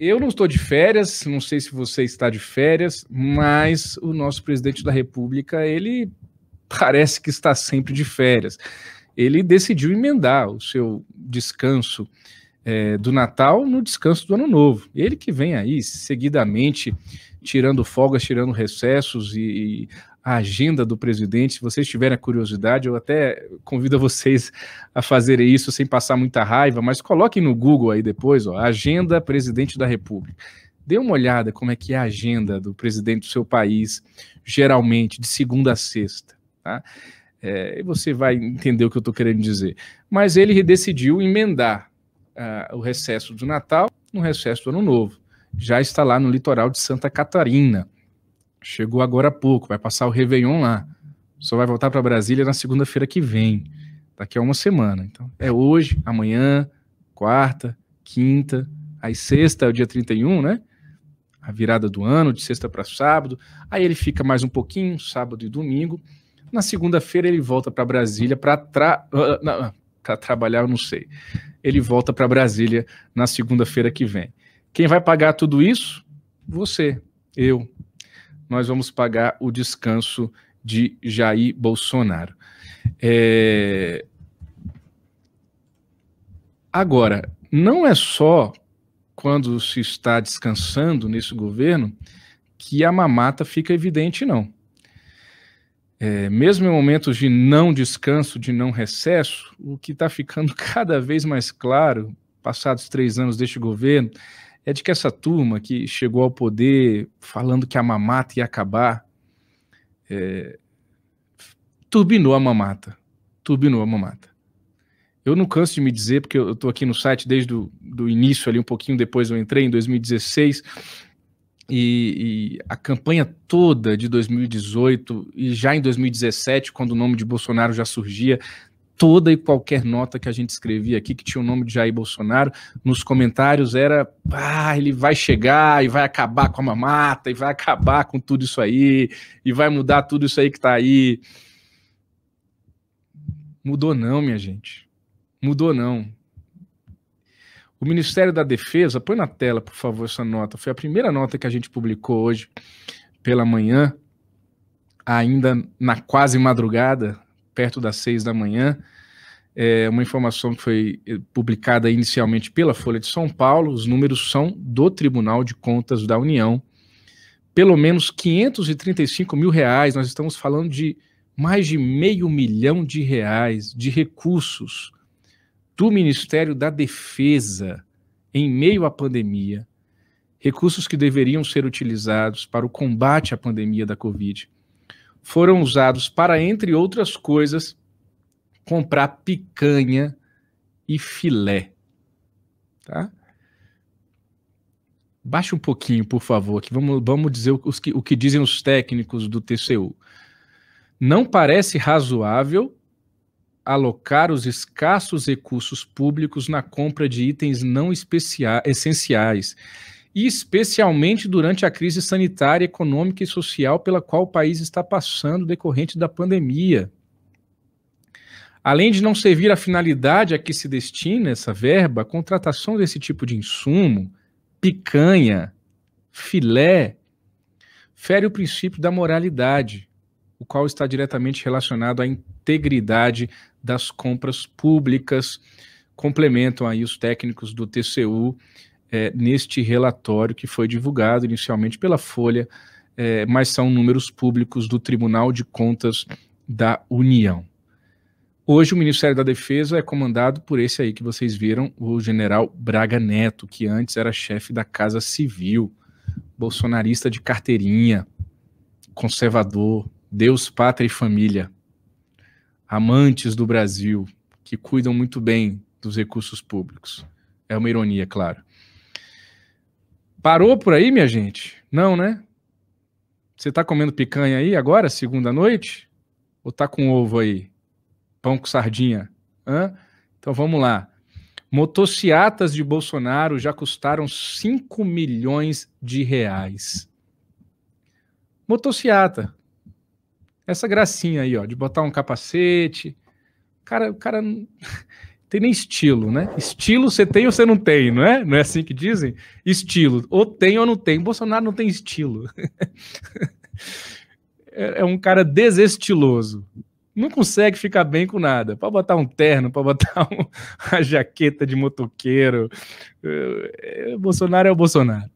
Eu não estou de férias, não sei se você está de férias, mas o nosso presidente da República, ele parece que está sempre de férias. Ele decidiu emendar o seu descanso é, do Natal no descanso do Ano Novo. Ele que vem aí seguidamente tirando folgas, tirando recessos e, e a agenda do presidente. Se vocês tiverem a curiosidade, eu até convido vocês a fazerem isso sem passar muita raiva, mas coloquem no Google aí depois, ó, Agenda Presidente da República. Dê uma olhada como é que é a agenda do presidente do seu país, geralmente, de segunda a sexta. Tá? É, você vai entender o que eu estou querendo dizer. Mas ele decidiu emendar uh, o recesso do Natal no recesso do Ano Novo. Já está lá no litoral de Santa Catarina. Chegou agora há pouco, vai passar o Réveillon lá. Só vai voltar para Brasília na segunda-feira que vem, daqui a uma semana. Então, é hoje, amanhã, quarta, quinta, aí sexta é o dia 31, né? A virada do ano, de sexta para sábado. Aí ele fica mais um pouquinho, sábado e domingo. Na segunda-feira ele volta para Brasília para tra... Ah, ah, ah, para trabalhar, eu não sei. Ele volta para Brasília na segunda-feira que vem. Quem vai pagar tudo isso? Você, eu, nós vamos pagar o descanso de Jair Bolsonaro. É... Agora, não é só quando se está descansando nesse governo que a mamata fica evidente, não. É, mesmo em momentos de não descanso, de não recesso, o que está ficando cada vez mais claro, passados três anos deste governo, é de que essa turma que chegou ao poder falando que a mamata ia acabar, é, turbinou a mamata. Turbinou a mamata. Eu não canso de me dizer, porque eu estou aqui no site desde o do início, ali um pouquinho depois eu entrei, em 2016, e, e, a campanha toda de 2018 e já em 2017, quando o nome de Bolsonaro já surgia, toda e qualquer nota que a gente escrevia aqui, que tinha o nome de Jair Bolsonaro, nos comentários era, ah, ele vai chegar e vai acabar com a mamata, e vai acabar com tudo isso aí, e vai mudar tudo isso aí que tá aí. Mudou não, minha gente. Mudou não. O Ministério da Defesa, põe na tela, por favor, essa nota. Foi a primeira nota que a gente publicou hoje pela manhã, ainda na quase madrugada, perto das seis da manhã. É uma informação que foi eh, publicada inicialmente pela Folha de São Paulo, os números são do Tribunal de Contas da União. Pelo menos 535 mil reais, nós estamos falando de mais de meio milhão de reais de recursos do Ministério da Defesa em meio à pandemia, recursos que deveriam ser utilizados para o combate à pandemia da Covid foram usados para, entre outras coisas, comprar picanha e filé. Tá? Baixa um pouquinho, por favor, aqui. vamos, vamos dizer o, que, o que dizem os técnicos do TCU. Não parece razoável alocar os escassos recursos públicos na compra de itens não essenciais e especialmente durante a crise sanitária, econômica e social pela qual o país está passando decorrente da pandemia. Além de não servir à finalidade a que se destina essa verba, a contratação desse tipo de insumo, picanha, filé, fere o princípio da moralidade, o qual está diretamente relacionado à integridade das compras públicas. Complementam aí os técnicos do TCU é, neste relatório que foi divulgado inicialmente pela Folha, é, mas são números públicos do Tribunal de Contas da União. Hoje, o Ministério da Defesa é comandado por esse aí que vocês viram, o general Braga Neto, que antes era chefe da Casa Civil, bolsonarista de carteirinha, conservador, Deus, pátria e família, amantes do Brasil, que cuidam muito bem dos recursos públicos. É uma ironia, claro. Parou por aí, minha gente? Não, né? Você tá comendo picanha aí agora, segunda noite? Ou tá com ovo aí? Pão com sardinha? Hã? Então vamos lá. Motociatas de Bolsonaro já custaram 5 milhões de reais. Motociata. Essa gracinha aí, ó, de botar um capacete. Cara, o cara. tem nem estilo, né? Estilo você tem ou você não tem, não é? Não é assim que dizem? Estilo. Ou tem ou não tem. Bolsonaro não tem estilo. É, é um cara desestiloso. Não consegue ficar bem com nada. Para botar um terno, para botar um, uma jaqueta de motoqueiro. É, é, Bolsonaro é o Bolsonaro.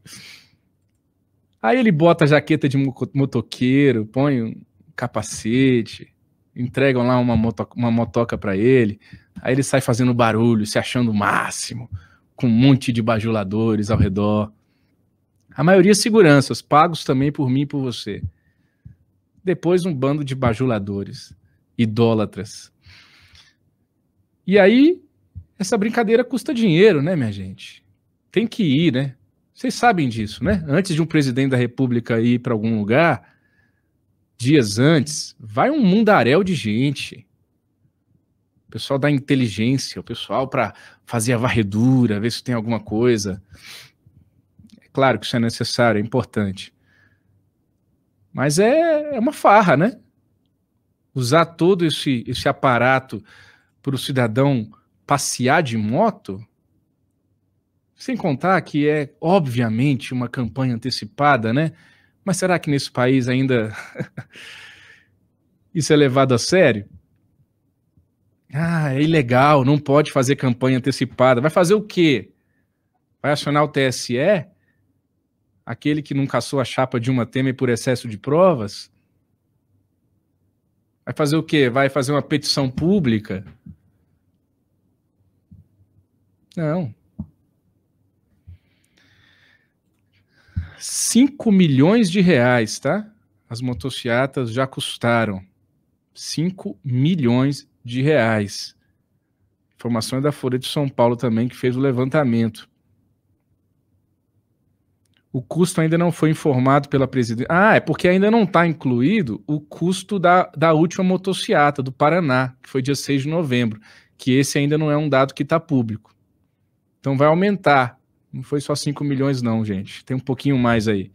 Aí ele bota a jaqueta de motoqueiro, põe um capacete, entregam lá uma, moto, uma motoca para ele, aí ele sai fazendo barulho, se achando o máximo, com um monte de bajuladores ao redor. A maioria seguranças, pagos também por mim e por você. Depois um bando de bajuladores, idólatras. E aí, essa brincadeira custa dinheiro, né, minha gente? Tem que ir, né? Vocês sabem disso, né? Antes de um presidente da República ir para algum lugar, dias antes, vai um mundaréu de gente. O pessoal da inteligência, o pessoal para fazer a varredura, ver se tem alguma coisa. É claro que isso é necessário, é importante. Mas é, é uma farra, né? Usar todo esse, esse aparato para o cidadão passear de moto, sem contar que é, obviamente, uma campanha antecipada, né? Mas será que nesse país ainda isso é levado a sério? Ah, é ilegal, não pode fazer campanha antecipada. Vai fazer o quê? Vai acionar o TSE? Aquele que não caçou a chapa de uma Temer por excesso de provas? Vai fazer o quê? Vai fazer uma petição pública? Não. 5 milhões de reais, tá? As motocicletas já custaram 5 milhões de reais. Informação é da Folha de São Paulo também, que fez o levantamento. O custo ainda não foi informado pela presidência. Ah, é porque ainda não está incluído o custo da, da última motociata do Paraná, que foi dia 6 de novembro, que esse ainda não é um dado que está público. Então vai aumentar não foi só 5 milhões, não, gente. Tem um pouquinho mais aí.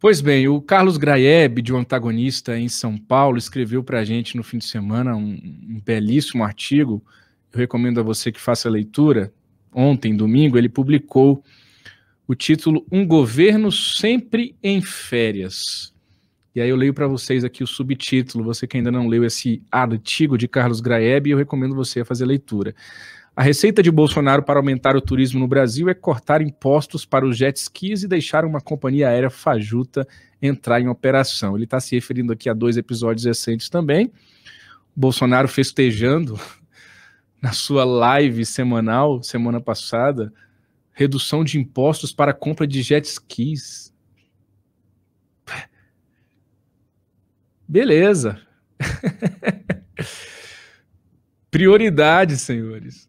Pois bem, o Carlos Graeb, de um antagonista em São Paulo, escreveu para a gente no fim de semana um, um, belíssimo artigo. Eu recomendo a você que faça a leitura. Ontem, domingo, ele publicou o título Um Governo Sempre em Férias. E aí eu leio para vocês aqui o subtítulo. Você que ainda não leu esse artigo de Carlos Graeb, eu recomendo você a fazer a leitura. A receita de Bolsonaro para aumentar o turismo no Brasil é cortar impostos para os jet skis e deixar uma companhia aérea fajuta entrar em operação. Ele está se referindo aqui a dois episódios recentes também. Bolsonaro festejando na sua live semanal, semana passada, redução de impostos para compra de jet skis. Beleza. Prioridade, senhores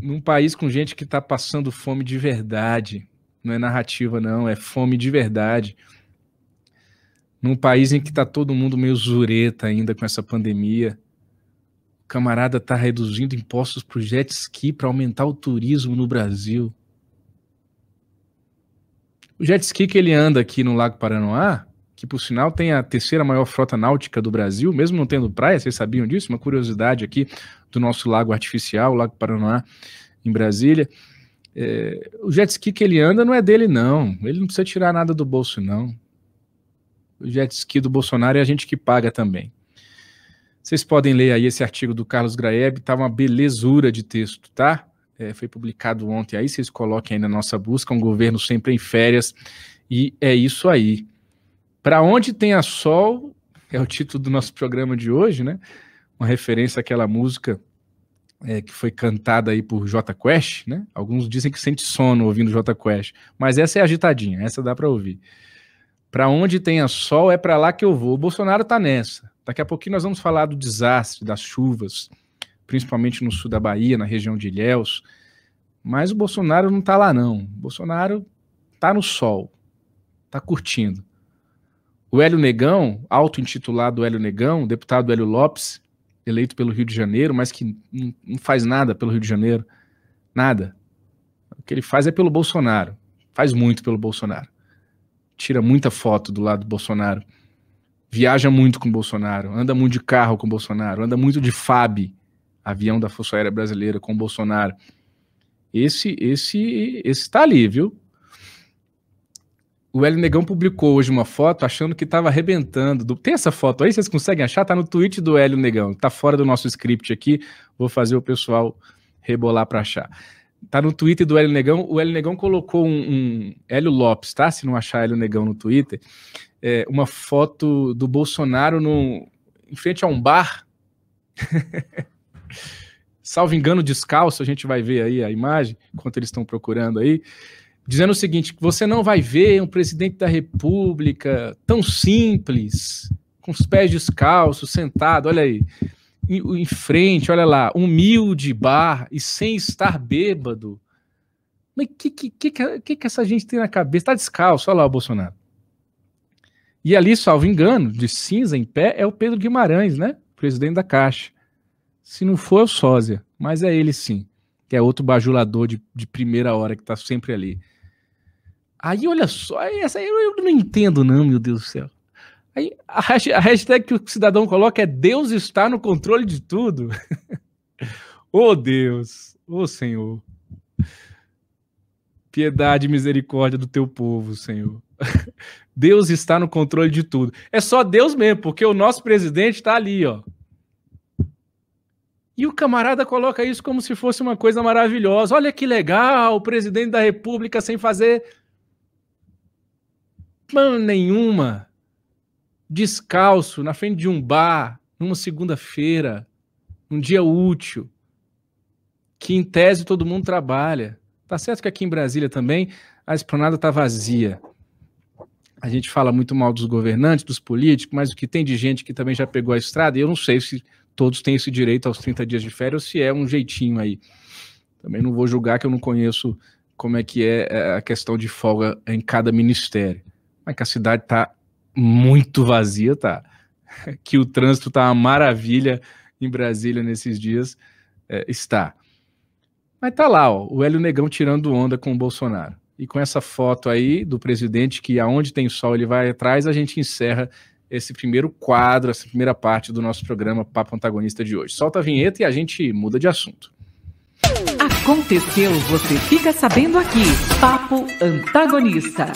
num país com gente que está passando fome de verdade. Não é narrativa, não, é fome de verdade. Num país em que está todo mundo meio zureta ainda com essa pandemia. O camarada está reduzindo impostos para jet ski para aumentar o turismo no Brasil. O jet ski que ele anda aqui no Lago Paranoá que por sinal tem a terceira maior frota náutica do Brasil, mesmo não tendo praia, vocês sabiam disso? Uma curiosidade aqui do nosso lago artificial, o Lago Paraná, em Brasília. É, o jet ski que ele anda não é dele, não. Ele não precisa tirar nada do bolso, não. O jet ski do Bolsonaro é a gente que paga também. Vocês podem ler aí esse artigo do Carlos Graeb, tá uma belezura de texto, tá? É, foi publicado ontem aí, vocês coloquem aí na nossa busca, um governo sempre em férias, e é isso aí. Para onde tem a sol é o título do nosso programa de hoje, né? Uma referência àquela música é, que foi cantada aí por J Quest, né? Alguns dizem que sente sono ouvindo J Quest, mas essa é agitadinha, essa dá para ouvir. Para onde tem a sol é para lá que eu vou. O Bolsonaro tá nessa. Daqui a pouquinho nós vamos falar do desastre das chuvas, principalmente no sul da Bahia, na região de Ilhéus. Mas o Bolsonaro não tá lá não. O Bolsonaro tá no sol, tá curtindo. O Hélio Negão, auto-intitulado Hélio Negão, deputado Hélio Lopes, eleito pelo Rio de Janeiro, mas que não faz nada pelo Rio de Janeiro. Nada. O que ele faz é pelo Bolsonaro. Faz muito pelo Bolsonaro. Tira muita foto do lado do Bolsonaro. Viaja muito com o Bolsonaro. Anda muito de carro com o Bolsonaro. Anda muito de FAB, avião da Força Aérea Brasileira, com o Bolsonaro. Esse, esse, esse tá ali, viu? O Hélio Negão publicou hoje uma foto achando que estava arrebentando. Do... Tem essa foto aí? Vocês conseguem achar? Tá no tweet do Hélio Negão. Tá fora do nosso script aqui. Vou fazer o pessoal rebolar para achar. Tá no Twitter do Hélio Negão. O Hélio Negão colocou um, um Hélio Lopes, tá? Se não achar Hélio Negão no Twitter, é, uma foto do Bolsonaro no, em frente a um bar. Salvo engano, descalço, a gente vai ver aí a imagem, enquanto eles estão procurando aí dizendo o seguinte: você não vai ver um presidente da República tão simples, com os pés descalços, sentado, olha aí, em, em frente, olha lá, humilde bar e sem estar bêbado. Mas o que, que, que, que, que essa gente tem na cabeça? Está descalço, olha lá o Bolsonaro. E ali, salvo engano, de cinza em pé, é o Pedro Guimarães, né? Presidente da Caixa. Se não for, é o Sósia. Mas é ele sim, que é outro bajulador de, de primeira hora que está sempre ali. Aí olha só, essa aí eu não entendo, não, meu Deus do céu. Aí, a, hashtag que o cidadão coloca é Deus está no controle de tudo. oh Deus, oh Senhor. Piedade e misericórdia do teu povo, Senhor. Deus está no controle de tudo. É só Deus mesmo, porque o nosso presidente está ali, ó. E o camarada coloca isso como se fosse uma coisa maravilhosa. Olha que legal, o presidente da República sem fazer nenhuma, descalço, na frente de um bar, numa segunda-feira, num dia útil, que em tese todo mundo trabalha. Tá certo que aqui em Brasília também a esplanada tá vazia. A gente fala muito mal dos governantes, dos políticos, mas o que tem de gente que também já pegou a estrada, e eu não sei se todos têm esse direito aos 30 dias de férias ou se é um jeitinho aí. Também não vou julgar que eu não conheço como é que é, é a questão de folga em cada ministério mas que a cidade tá muito vazia, tá? Que o trânsito tá uma maravilha em Brasília nesses dias, é, está. Mas tá lá, ó, o Hélio Negão tirando onda com o Bolsonaro. E com essa foto aí do presidente, que aonde tem sol ele vai atrás, a gente encerra esse primeiro quadro, essa primeira parte do nosso programa Papo Antagonista de hoje. Solta a vinheta e a gente muda de assunto. Aconteceu, você fica sabendo aqui. Papo Antagonista.